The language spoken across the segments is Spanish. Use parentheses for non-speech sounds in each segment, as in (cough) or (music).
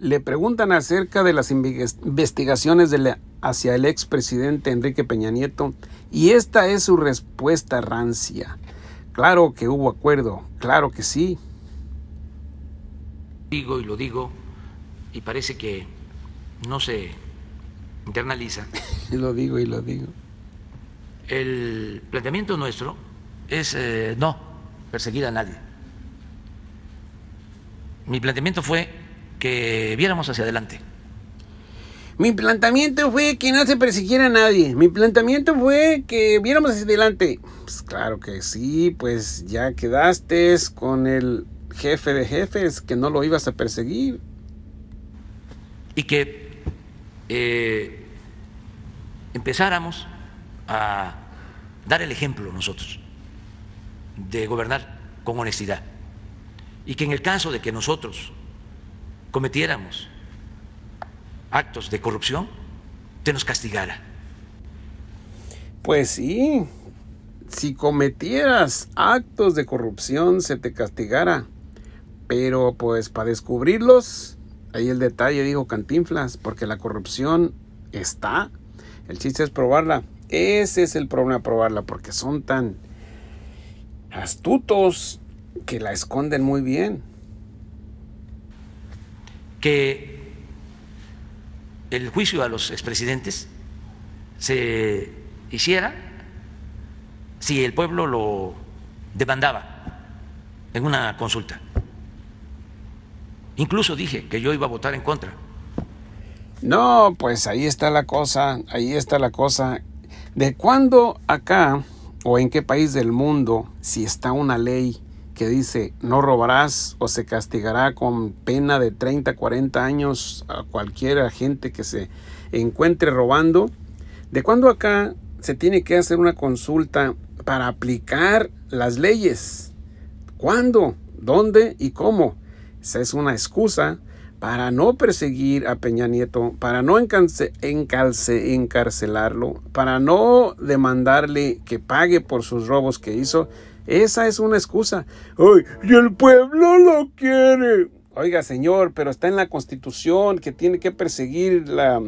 le preguntan acerca de las investigaciones hacia el expresidente Enrique Peña Nieto y esta es su respuesta rancia. Claro que hubo acuerdo, claro que sí. Digo y lo digo y parece que no se internaliza. (laughs) lo digo y lo digo. El planteamiento nuestro es eh, no perseguir a nadie. Mi planteamiento fue que viéramos hacia adelante. Mi planteamiento fue que no se persiguiera a nadie. Mi planteamiento fue que viéramos hacia adelante. Pues claro que sí, pues ya quedaste con el jefe de jefes, que no lo ibas a perseguir. Y que eh, empezáramos a dar el ejemplo nosotros de gobernar con honestidad. Y que en el caso de que nosotros cometiéramos actos de corrupción, te nos castigara. Pues sí, si cometieras actos de corrupción se te castigara. Pero pues para descubrirlos, ahí el detalle dijo Cantinflas, porque la corrupción está. El chiste es probarla. Ese es el problema, probarla, porque son tan astutos que la esconden muy bien que el juicio a los expresidentes se hiciera si el pueblo lo demandaba en una consulta. Incluso dije que yo iba a votar en contra. No, pues ahí está la cosa, ahí está la cosa. ¿De cuándo acá o en qué país del mundo, si está una ley que dice, no robarás o se castigará con pena de 30, 40 años a cualquier agente que se encuentre robando. ¿De cuándo acá se tiene que hacer una consulta para aplicar las leyes? ¿Cuándo? ¿Dónde y cómo? Esa es una excusa para no perseguir a Peña Nieto, para no encarcelarlo, para no demandarle que pague por sus robos que hizo esa es una excusa. Ay, y el pueblo lo quiere. Oiga, señor, pero está en la constitución que tiene que perseguir la,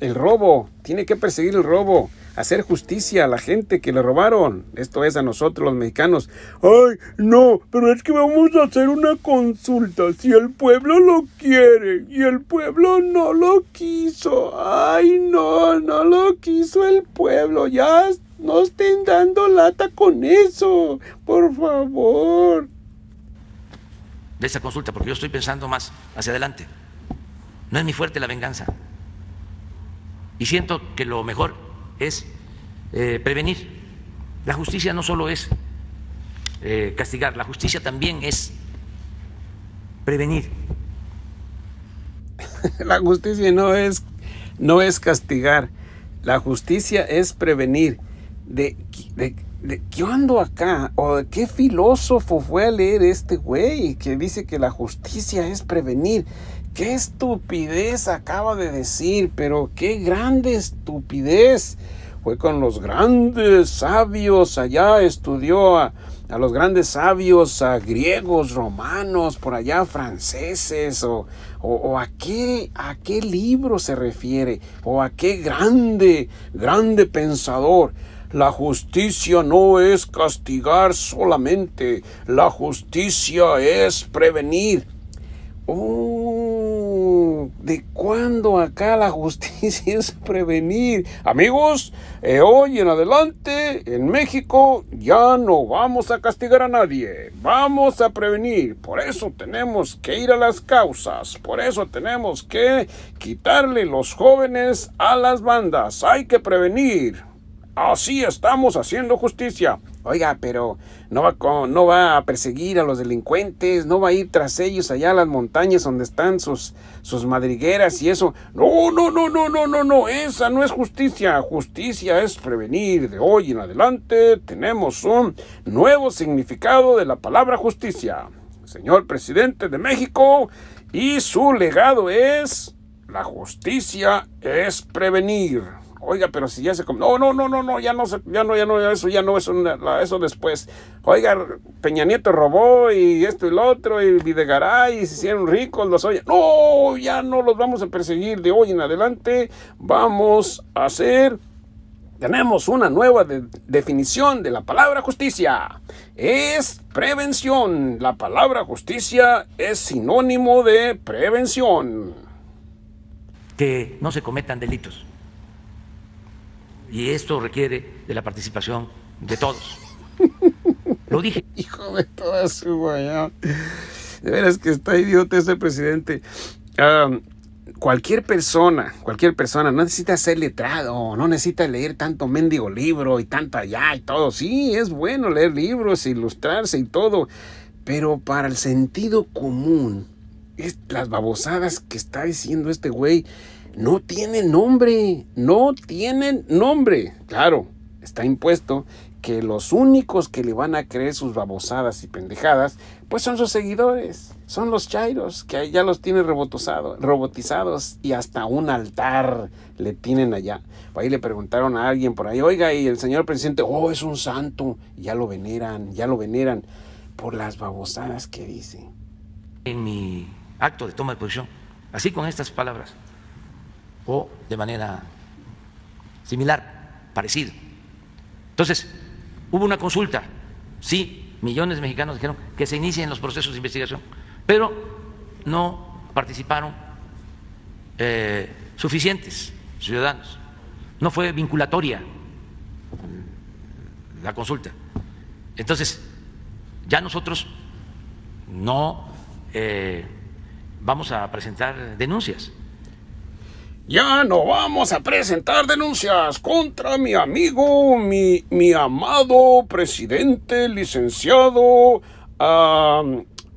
el robo. Tiene que perseguir el robo. Hacer justicia a la gente que le robaron. Esto es a nosotros los mexicanos. Ay, no, pero es que vamos a hacer una consulta. Si el pueblo lo quiere y el pueblo no lo quiso. Ay, no, no lo quiso el pueblo. Ya está no estén dando lata con eso, por favor. De esa consulta, porque yo estoy pensando más hacia adelante. No es mi fuerte la venganza. Y siento que lo mejor es eh, prevenir. La justicia no solo es eh, castigar, la justicia también es prevenir. (laughs) la justicia no es, no es castigar, la justicia es prevenir de, de, de qué ando acá o de qué filósofo fue a leer este güey que dice que la justicia es prevenir. Qué estupidez acaba de decir, pero qué grande estupidez. Fue con los grandes sabios allá, estudió a, los grandes sabios a griegos, romanos, por allá franceses, o, a, qué, a qué libro se refiere, o a qué grande, grande pensador. La justicia no es castigar solamente, la justicia es prevenir. Oh, ¿de cuándo acá la justicia (laughs) es prevenir? Amigos, eh, hoy en adelante en México ya no vamos a castigar a nadie, vamos a prevenir. Por eso tenemos que ir a las causas, por eso tenemos que quitarle los jóvenes a las bandas. Hay que prevenir. Así estamos haciendo justicia. Oiga, pero no va, a perseguir a los delincuentes, no va a ir tras ellos allá a las montañas donde están sus, sus madrigueras y eso. No, no, no, no, no, no, no, esa no es justicia. Justicia es prevenir. De hoy en adelante tenemos un nuevo significado de la palabra justicia. Señor presidente de México, y su legado es... La justicia es prevenir. Oiga, pero si ya se no, no, no, no, no, ya no, ya no, ya no, eso ya no es eso después. Oiga, Peña Nieto robó y esto y lo otro y Videgaray y se hicieron ricos los oye. No, ya no los vamos a perseguir de hoy en adelante. Vamos a hacer tenemos una nueva definición de la palabra justicia. Es prevención. La palabra justicia es sinónimo de prevención. Que no se cometan delitos y esto requiere de la participación de todos. (laughs) Lo dije. Hijo de toda su guayada. De veras que está idiota ese presidente. cualquier persona, cualquier persona, no necesita ser letrado, no necesita leer tanto mendigo libro y tanta ya y todo. Sí, es bueno leer libros, ilustrarse y todo. Pero para el sentido común, las babosadas que está diciendo este güey no tiene nombre, no tienen nombre. Claro, está impuesto que los únicos que le van a creer sus babosadas y pendejadas, pues son sus seguidores, son los chairos, que ya los tienen robotizados y hasta un altar le tienen allá. ahí le preguntaron a alguien por ahí, oiga, y el señor presidente, oh, es un santo, ya lo veneran, ya lo veneran por las babosadas que dice. En mi acto de toma de posición, así con estas palabras, o de manera similar, parecido. Entonces, hubo una consulta, sí, millones de mexicanos dijeron que se inicien los procesos de investigación, pero no participaron eh, suficientes ciudadanos. No fue vinculatoria la consulta. Entonces, ya nosotros no eh, vamos a presentar denuncias ya no vamos a presentar denuncias contra mi amigo, mi, amado presidente, licenciado,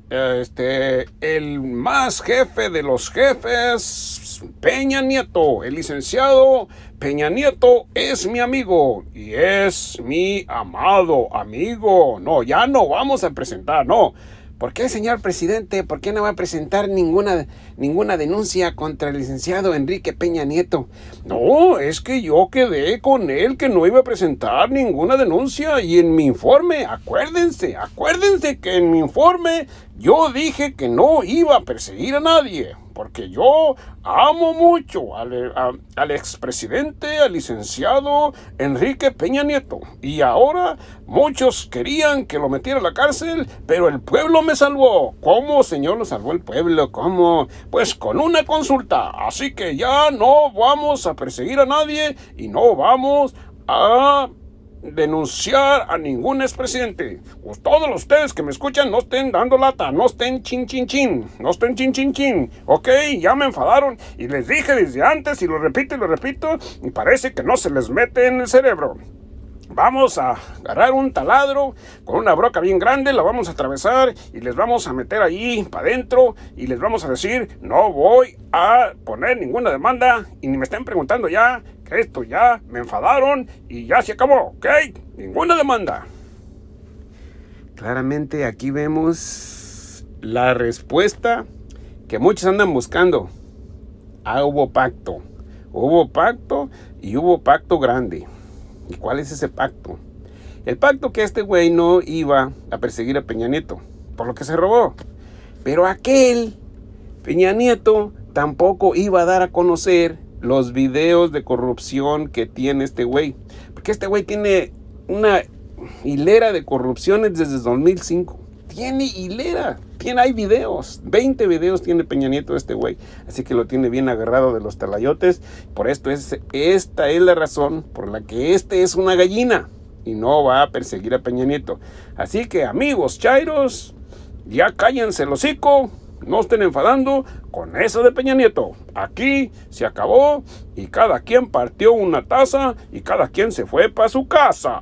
este, el más jefe de los jefes, Peña Nieto. El licenciado Peña Nieto es mi amigo y es mi amado amigo. No, ya no vamos a presentar, no. ¿Por qué, señor presidente? ¿Por qué no va a presentar ninguna, ninguna denuncia contra el licenciado Enrique Peña Nieto? No, es que yo quedé con él que no iba a presentar ninguna denuncia y en mi informe, acuérdense, acuérdense que en mi informe yo dije que no iba a perseguir a nadie porque yo amo mucho al, expresidente, al licenciado Enrique Peña Nieto. Y ahora muchos querían que lo metiera a la cárcel, pero el pueblo me salvó. ¿Cómo, señor, lo salvó el pueblo? ¿Cómo? Pues con una consulta. Así que ya no vamos a perseguir a nadie y no vamos a denunciar a ningún expresidente. Pues todos ustedes que me escuchan no estén dando lata, no estén chin chin chin, no estén chin chin chin. Ok, ya me enfadaron y les dije desde antes y lo repito y lo repito y parece que no se les mete en el cerebro vamos a agarrar un taladro con una broca bien grande, la vamos a atravesar y les vamos a meter ahí para adentro y les vamos a decir, no voy a poner ninguna demanda y ni me estén preguntando ya que esto ya me enfadaron y ya se acabó, ¿ok? Ninguna demanda. Claramente aquí vemos la respuesta que muchos andan buscando. Ah, hubo pacto. Hubo pacto y hubo pacto grande. ¿Y ¿Cuál es ese pacto? El pacto que este güey no iba a perseguir a Peña Nieto, por lo que se robó. Pero aquel Peña Nieto tampoco iba a dar a conocer los videos de corrupción que tiene este güey. Porque este güey tiene una hilera de corrupciones desde 2005 tiene hilera. Tiene, hay videos, 20 videos tiene Peña Nieto este güey. Así que lo tiene bien agarrado de los talayotes. Por esto es, esta es la razón por la que este es una gallina y no va a perseguir a Peña Nieto. Así que amigos chairos, ya cállense el hocico, no estén enfadando con eso de Peña Nieto. Aquí se acabó y cada quien partió una taza y cada quien se fue para su casa.